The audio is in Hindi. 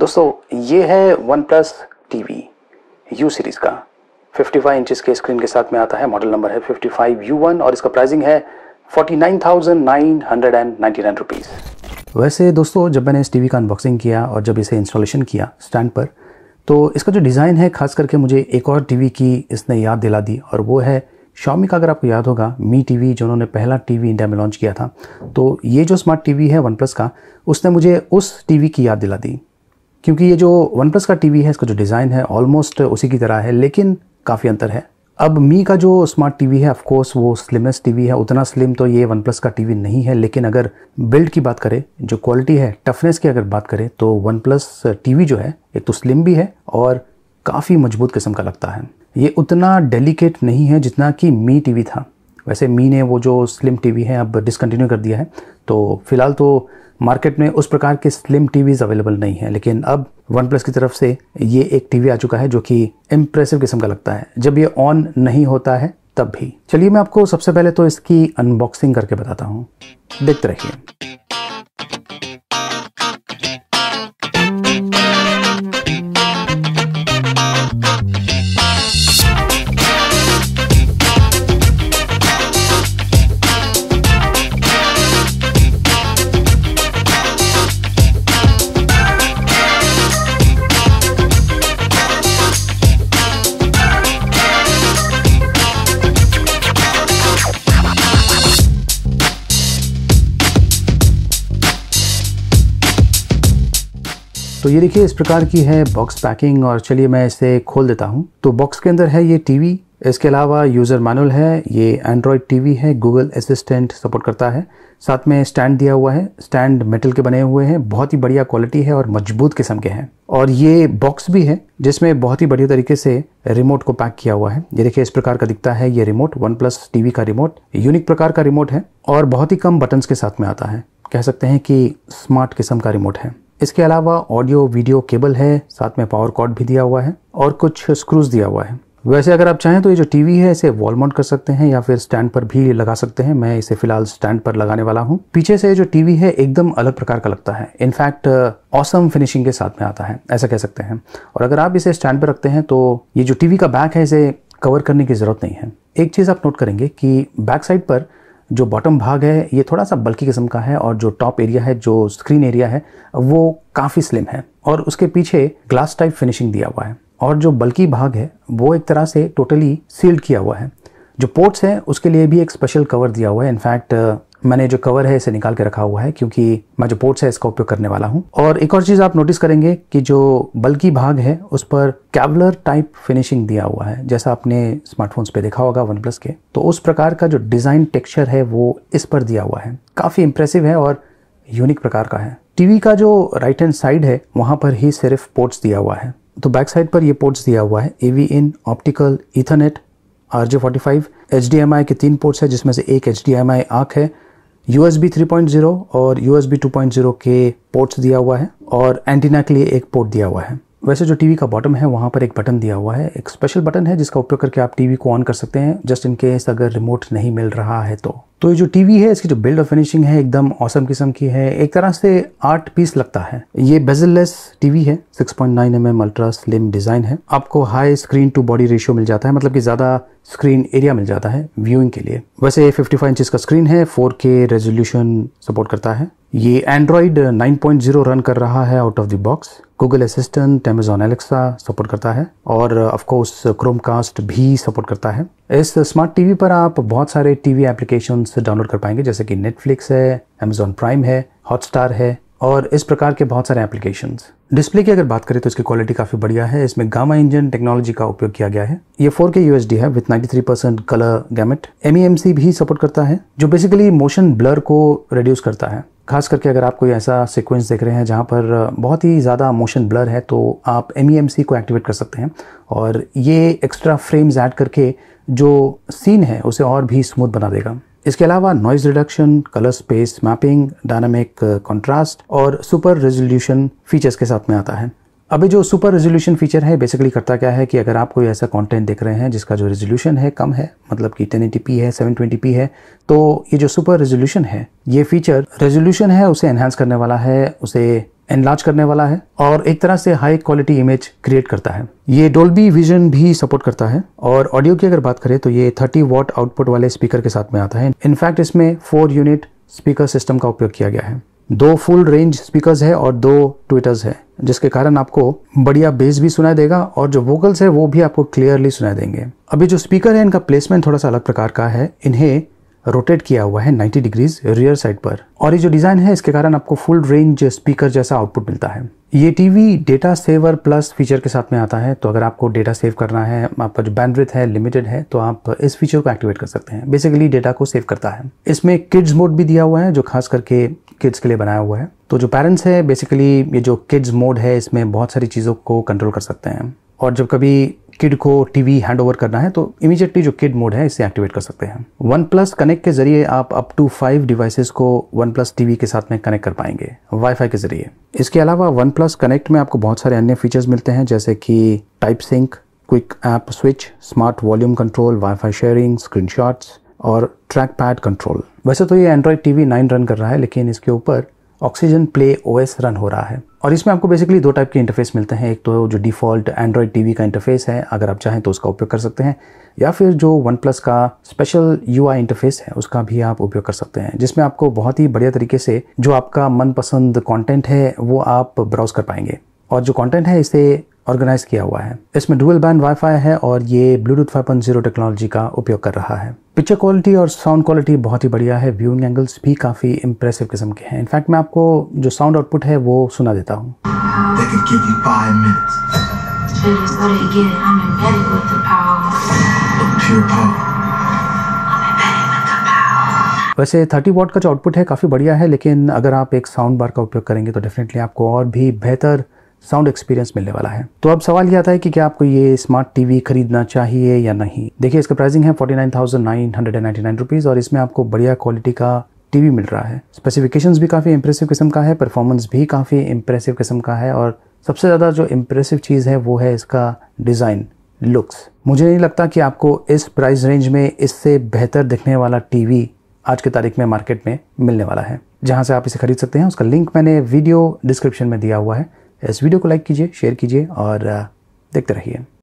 दोस्तों ये है OnePlus T U series का 55 इंचज के स्क्रीन के साथ में आता है मॉडल नंबर है फाइव यू वन और इसका प्राइसिंग है 49,999 रुपीस वैसे दोस्तों जब मैंने इस टीवी का अनबॉक्सिंग किया और जब इसे इंस्टॉलेशन किया स्टैंड पर तो इसका जो डिज़ाइन है खास करके मुझे एक और टीवी की इसने याद दिला दी और वो है शॉमी का अगर आपको याद होगा मी टीवी जो उन्होंने पहला टीवी इंडिया में लॉन्च किया था तो ये जो स्मार्ट टीवी है वन प्लस का उसने मुझे उस टीवी की याद दिला दी क्योंकि ये जो वन प्लस का टीवी है इसका जो डिज़ाइन है ऑलमोस्ट उसी की तरह है लेकिन काफ़ी अंतर है अब मी का जो स्मार्ट टीवी है ऑफकोर्स वो स्लिमेस्ट टीवी है उतना स्लिम तो ये वन प्लस का टीवी नहीं है लेकिन अगर बिल्ड की बात करें जो क्वालिटी है टफनेस की अगर बात करें तो वन प्लस टीवी जो है एक तो स्लिम भी है और काफ़ी मजबूत किस्म का लगता है ये उतना डेलिकेट नहीं है जितना कि मी टीवी था वैसे मी ने वो जो स्लिम टीवी है अब डिसकंटिन्यू कर दिया है तो फिलहाल तो मार्केट में उस प्रकार के स्लिम टीवीज अवेलेबल नहीं है लेकिन अब वन प्लस की तरफ से ये एक टीवी आ चुका है जो कि इम्प्रेसिव किस्म का लगता है जब ये ऑन नहीं होता है तब भी चलिए मैं आपको सबसे पहले तो इसकी अनबॉक्सिंग करके बताता हूँ देखते रहिए तो ये देखिए इस प्रकार की है बॉक्स पैकिंग और चलिए मैं इसे खोल देता हूँ तो बॉक्स के अंदर है ये टीवी इसके अलावा यूज़र मैनुअल है ये एंड्रॉयड टीवी है गूगल असिस्टेंट सपोर्ट करता है साथ में स्टैंड दिया हुआ है स्टैंड मेटल के बने हुए हैं बहुत ही बढ़िया क्वालिटी है और मजबूत किस्म के हैं और ये बॉक्स भी है जिसमें बहुत ही बढ़िया तरीके से रिमोट को पैक किया हुआ है ये देखिए इस प्रकार का दिखता है ये रिमोट वन प्लस टीवी का रिमोट यूनिक प्रकार का रिमोट है और बहुत ही कम बटन्स के साथ में आता है कह सकते हैं कि स्मार्ट किस्म का रिमोट है इसके अलावा ऑडियो वीडियो केबल है साथ में पावर कॉर्ड भी दिया हुआ है और कुछ स्क्रूज दिया हुआ है वैसे अगर आप चाहें तो ये जो टीवी है इसे वॉल माउंट कर सकते हैं या फिर स्टैंड पर भी लगा सकते हैं मैं इसे फिलहाल स्टैंड पर लगाने वाला हूँ पीछे से जो टीवी है एकदम अलग प्रकार का लगता है इनफैक्ट ऑसम फिनिशिंग के साथ में आता है ऐसा कह सकते हैं और अगर आप इसे स्टैंड पर रखते हैं तो ये जो टीवी का बैक है इसे कवर करने की ज़रूरत नहीं है एक चीज़ आप नोट करेंगे कि बैक साइड पर जो बॉटम भाग है ये थोड़ा सा बल्कि किस्म का है और जो टॉप एरिया है जो स्क्रीन एरिया है वो काफ़ी स्लिम है और उसके पीछे ग्लास टाइप फिनिशिंग दिया हुआ है और जो बल्कि भाग है वो एक तरह से टोटली सील्ड किया हुआ है जो पोर्ट्स हैं उसके लिए भी एक स्पेशल कवर दिया हुआ है इनफैक्ट मैंने जो कवर है इसे निकाल के रखा हुआ है क्योंकि मैं जो पोर्ट्स है इसका उपयोग करने वाला हूँ और एक और चीज़ आप नोटिस करेंगे कि जो बल्कि भाग है उस पर कैवलर टाइप फिनिशिंग दिया हुआ है जैसा आपने स्मार्टफोन्स पे देखा होगा वन प्लस के तो उस प्रकार का जो डिज़ाइन टेक्सचर है वो इस पर दिया हुआ है काफ़ी इंप्रेसिव है और यूनिक प्रकार का है टीवी का जो राइट हैंड साइड है वहाँ पर ही सिर्फ पोर्ट्स दिया हुआ है तो बैक साइड पर ये पोर्ट्स दिया हुआ है A V in optical Ethernet R J forty five H D M I के तीन पोर्ट्स है जिसमें से एक एच डी एम आई आँख है U S B three point zero और U S B two point zero के पोर्ट्स दिया हुआ है और एंटीना के लिए एक पोर्ट दिया हुआ है वैसे जो टीवी का बॉटम है वहाँ पर एक बटन दिया हुआ है एक स्पेशल बटन है जिसका उपयोग करके आप टीवी को ऑन कर सकते हैं जस्ट इन केस अगर रिमोट नहीं मिल रहा है तो तो ये जो टीवी है इसकी जो बिल्ड और फिनिशिंग है एकदम औसम किस्म की है एक तरह से आर्ट पीस लगता है ये बेजललेस टीवी है 6.9 point mm ultra slim design है आपको high screen to body ratio मिल जाता है मतलब कि ज्यादा स्क्रीन एरिया मिल जाता है व्यूइंग के लिए वैसे फिफ्टी फाइव इंच का स्क्रीन है फोर रेजोल्यूशन सपोर्ट करता है ये एंड्रॉयड 9.0 रन कर रहा है out of the box Google Assistant Amazon Alexa support करता है और ऑफ कोर्स क्रोमकास्ट भी सपोर्ट करता है इस स्मार्ट टीवी पर आप बहुत सारे टीवी एप्लीकेशन डाउनलोड कर पाएंगे जैसे कि नेटफ्लिक्स है अमेजॉन प्राइम है हॉटस्टार है और इस प्रकार के बहुत सारे एप्लीकेशन डिस्प्ले की अगर बात करें तो इसकी क्वालिटी काफ़ी बढ़िया है इसमें गामा इंजन टेक्नोलॉजी का उपयोग किया गया है ये 4K यूएसडी है with 93% percent colour gamut MEMC भी सपोर्ट करता है जो बेसिकली मोशन ब्लर को रिड्यूस करता है खास करके अगर आप कोई ऐसा सीक्वेंस देख रहे हैं जहाँ पर बहुत ही ज़्यादा मोशन ब्लर है तो आप एम e को एक्टिवेट कर सकते हैं और ये एक्स्ट्रा फ्रेम्स ऐड करके जो सीन है उसे और भी स्मूथ बना देगा इसके अलावा noise reduction colour space mapping dynamic contrast और सुपर रेजोल्यूशन फीचर्स के साथ में आता है अभी जो सुपर रेजोल्यूशन फीचर है बेसिकली करता क्या है कि अगर आप कोई ऐसा कंटेंट देख रहे हैं जिसका जो रेजोल्यूशन है कम है मतलब कि 1080p है 720p है तो ये जो सुपर रेजोल्यूशन है ये फीचर रेजोल्यूशन है उसे एनहांस करने वाला है उसे एनलार्ज करने वाला है और एक तरह से हाई क्वालिटी इमेज क्रिएट करता है ये डोल्बी विजन भी सपोर्ट करता है और ऑडियो की अगर बात करें तो ये 30 वॉट आउटपुट वाले स्पीकर के साथ में आता है इनफैक्ट इसमें फोर यूनिट स्पीकर सिस्टम का उपयोग किया गया है दो फुल रेंज स्पीकर्स है और दो ट्विटर्स है जिसके कारण आपको बढ़िया बेस भी सुनाई देगा और जो वोकल्स है वो भी आपको क्लियरली सुनाई देंगे अभी जो स्पीकर है इनका प्लेसमेंट थोड़ा सा अलग प्रकार का है इन्हें रोटेट किया हुआ है 90 डिग्रीज रियर साइड पर और ये जो डिज़ाइन है इसके कारण आपको फुल रेंज स्पीकर जैसा आउटपुट मिलता है ये TV data saver plus feature के साथ में आता है तो अगर आपको डेटा सेव करना है आपका जो बैंडविथ है लिमिटेड है तो आप इस फीचर को एक्टिवेट कर सकते हैं बेसिकली डेटा को सेव करता है इसमें किड्स मोड भी दिया हुआ है जो खास करके किड्स के लिए बनाया हुआ है तो जो पेरेंट्स है बेसिकली ये जो किड्स मोड है इसमें बहुत सारी चीज़ों को कंट्रोल कर सकते हैं और जब कभी किड को टीवी हैंड ओवर करना है तो इमीजिएटली जो किड मोड है इसे एक्टिवेट कर सकते हैं वन प्लस कनेक्ट के जरिए आप अप टू फाइव डिवाइसेस को वन प्लस टीवी के साथ में कनेक्ट कर पाएंगे वाईफाई के जरिए इसके अलावा वन प्लस कनेक्ट में आपको बहुत सारे अन्य फीचर्स मिलते हैं जैसे कि type sync quick app switch smart volume control wifi sharing screenshots और ट्रैक पैड कंट्रोल वैसे तो ये Android T V nine run कर रहा है लेकिन इसके ऊपर ऑक्सीजन प्ले ओएस रन हो रहा है और इसमें आपको बेसिकली दो टाइप के इंटरफेस मिलते हैं एक तो जो डिफ़ॉल्ट एंड्रॉयड टीवी का इंटरफेस है अगर आप चाहें तो उसका उपयोग कर सकते हैं या फिर जो वन प्लस का स्पेशल यू इंटरफेस है उसका भी आप उपयोग कर सकते हैं जिसमें आपको बहुत ही बढ़िया तरीके से जो आपका मनपसंद कॉन्टेंट है वो आप ब्राउज कर पाएंगे और जो कॉन्टेंट है इसे ऑर्गेनाइज किया हुआ है इसमें डुअल बैंड वाईफाई है और ये ब्लूटूथ 5.0 टेक्नोलॉजी का उपयोग कर रहा है पिक्चर क्वालिटी और साउंड क्वालिटी बहुत ही बढ़िया है व्यूइंग एंगल्स भी काफ़ी इंप्रेसिव किस्म के हैं इनफैक्ट मैं आपको जो साउंड आउटपुट है वो सुना देता हूँ वैसे 30 वॉट का जो आउटपुट है काफ़ी बढ़िया है लेकिन अगर आप एक साउंड बार का उपयोग करेंगे तो डेफिनेटली आपको और भी बेहतर साउंड एक्सपीरियंस मिलने वाला है तो अब सवाल यह आता है कि क्या आपको ये स्मार्ट टीवी खरीदना चाहिए या नहीं देखिए इसका प्राइसिंग है फोर्टी और इसमें आपको बढ़िया क्वालिटी का टीवी मिल रहा है स्पेसिफिकेशंस भी काफ़ी इंप्रेसिव किस्म का है परफॉर्मेंस भी काफ़ी इंप्रेसिव किस्म का है और सबसे ज़्यादा जो इम्प्रेसिव चीज़ है वो है इसका डिज़ाइन लुक्स मुझे नहीं लगता कि आपको इस प्राइस रेंज में इससे बेहतर दिखने वाला टीवी आज के तारीख में मार्केट में मिलने वाला है जहाँ से आप इसे खरीद सकते हैं उसका लिंक मैंने वीडियो डिस्क्रिप्शन में दिया हुआ है इस वीडियो को लाइक कीजिए शेयर कीजिए और देखते रहिए